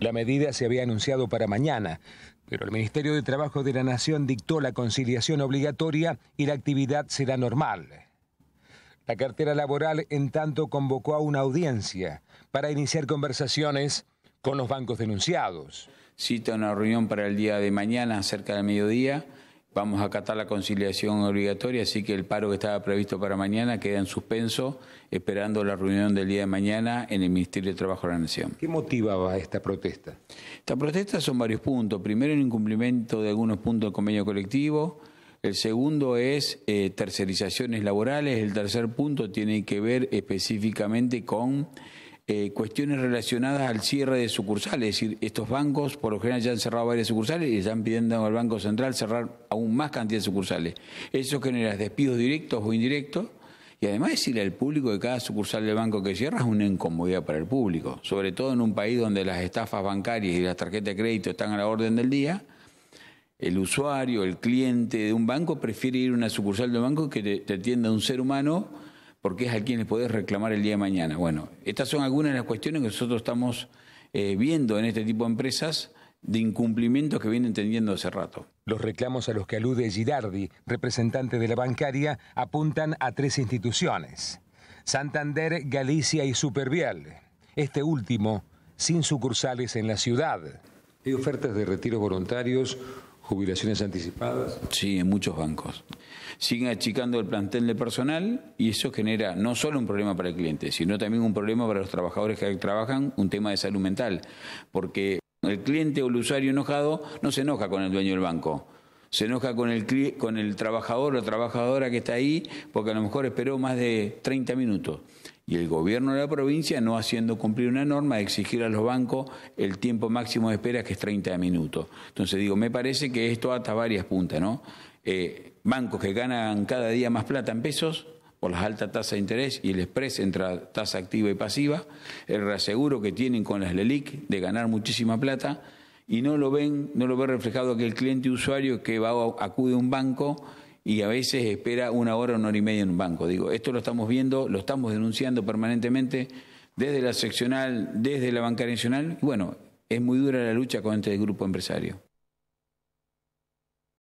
La medida se había anunciado para mañana, pero el Ministerio de Trabajo de la Nación dictó la conciliación obligatoria y la actividad será normal. La cartera laboral, en tanto, convocó a una audiencia para iniciar conversaciones con los bancos denunciados. Cita una reunión para el día de mañana, cerca del mediodía, vamos a acatar la conciliación obligatoria, así que el paro que estaba previsto para mañana queda en suspenso, esperando la reunión del día de mañana en el Ministerio de Trabajo de la Nación. ¿Qué motivaba esta protesta? Esta protesta son varios puntos. Primero, el incumplimiento de algunos puntos del convenio colectivo. El segundo es eh, tercerizaciones laborales. El tercer punto tiene que ver específicamente con eh, cuestiones relacionadas al cierre de sucursales. Es decir, estos bancos por lo general ya han cerrado varias sucursales y están pidiendo al Banco Central cerrar aún más cantidad de sucursales. Eso genera despidos directos o indirectos. Y además decirle al público que cada sucursal del banco que cierra es una incomodidad para el público, sobre todo en un país donde las estafas bancarias y las tarjetas de crédito están a la orden del día, el usuario, el cliente de un banco prefiere ir a una sucursal de banco que te atienda un ser humano porque es a quienes podés reclamar el día de mañana. Bueno, estas son algunas de las cuestiones que nosotros estamos eh, viendo en este tipo de empresas de incumplimientos que vienen teniendo hace rato. Los reclamos a los que alude Girardi, representante de la bancaria, apuntan a tres instituciones, Santander, Galicia y Supervial, este último sin sucursales en la ciudad. Hay ofertas de retiros voluntarios jubilaciones anticipadas. Sí, en muchos bancos. Siguen achicando el plantel de personal y eso genera no solo un problema para el cliente, sino también un problema para los trabajadores que trabajan, un tema de salud mental, porque el cliente o el usuario enojado no se enoja con el dueño del banco. Se enoja con el, con el trabajador o trabajadora que está ahí porque a lo mejor esperó más de 30 minutos y el gobierno de la provincia no haciendo cumplir una norma de exigir a los bancos el tiempo máximo de espera que es 30 minutos. Entonces digo, me parece que esto ata varias puntas, ¿no? Eh, bancos que ganan cada día más plata en pesos por las altas tasas de interés y el exprés entre tasa activa y pasiva, el reaseguro que tienen con las LELIC de ganar muchísima plata y no lo ven, no lo ve reflejado aquel cliente usuario que va acude a un banco y a veces espera una hora, una hora y media en un banco. Digo, esto lo estamos viendo, lo estamos denunciando permanentemente desde la seccional, desde la bancaria nacional. Y bueno, es muy dura la lucha contra este grupo empresario.